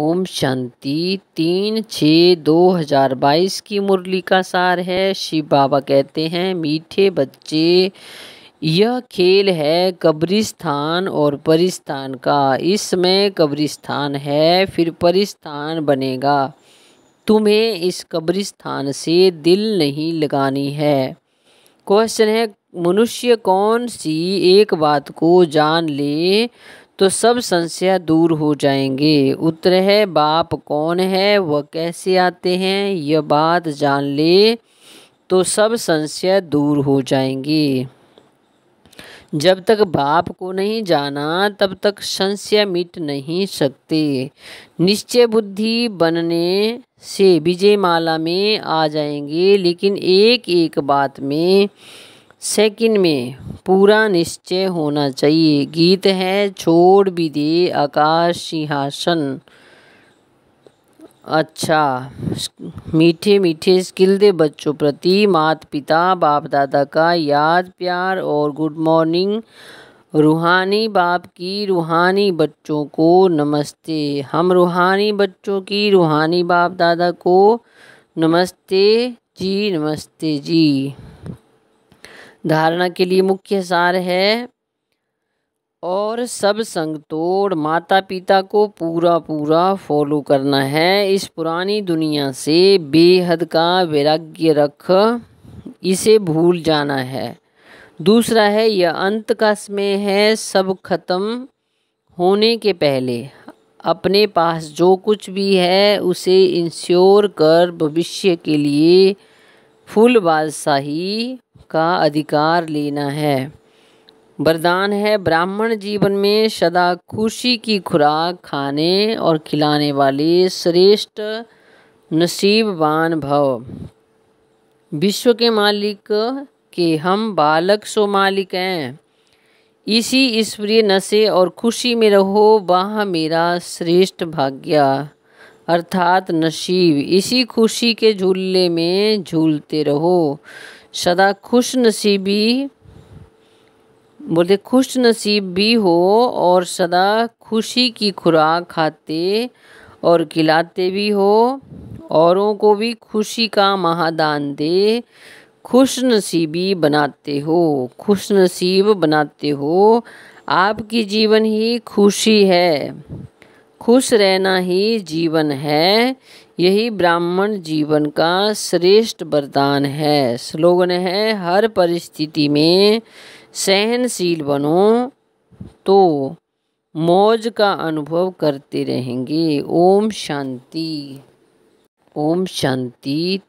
ओम शांति तीन छः दो हजार बाईस की मुरली का सार है शिव बाबा कहते हैं मीठे बच्चे यह खेल है कब्रिस्तान और परिस्तान का इसमें कब्रिस्तान है फिर परिस्तान बनेगा तुम्हें इस कब्रिस्तान से दिल नहीं लगानी है क्वेश्चन है मनुष्य कौन सी एक बात को जान ले तो सब संशय दूर हो जाएंगे उत्तर है बाप कौन है वह कैसे आते हैं यह बात जान ले तो सब संशय दूर हो जाएंगे जब तक बाप को नहीं जाना तब तक संशय मिट नहीं सकते निश्चय बुद्धि बनने से विजयमाला में आ जाएंगे लेकिन एक एक बात में सेकंड में पूरा निश्चय होना चाहिए गीत है छोड़ भी दे आकाश सिंहासन अच्छा मीठे मीठे स्किल दे बच्चों प्रति मात पिता बाप दादा का याद प्यार और गुड मॉर्निंग रूहानी बाप की रूहानी बच्चों को नमस्ते हम रूहानी बच्चों की रूहानी बाप दादा को नमस्ते जी नमस्ते जी धारणा के लिए मुख्य सार है और सब संग तोड़ माता पिता को पूरा पूरा फॉलो करना है इस पुरानी दुनिया से बेहद का वैराग्य रख इसे भूल जाना है दूसरा है यह अंत का समय है सब खत्म होने के पहले अपने पास जो कुछ भी है उसे इंश्योर कर भविष्य के लिए फुल बादशाही का अधिकार लेना है वरदान है ब्राह्मण जीवन में सदा खुशी की खुराक खाने और खिलाने वाले श्रेष्ठ नसीबवान भव विश्व के मालिक के हम बालक सो मालिक हैं इसी ईश्वरीय नशे और खुशी में रहो वह मेरा श्रेष्ठ भाग्य अर्थात नसीब इसी खुशी के झूले में झूलते रहो सदा खुश नसीबी बोलते खुश नसीब भी हो और सदा खुशी की खुराक खाते और खिलाते भी हो औरों को भी खुशी का महादान दे खुश नसीबी बनाते हो खुश नसीब बनाते हो आपकी जीवन ही खुशी है खुश रहना ही जीवन है यही ब्राह्मण जीवन का श्रेष्ठ वरदान है स्लोगन है हर परिस्थिति में सहनशील बनो तो मौज का अनुभव करते रहेंगे ओम शांति ओम शांति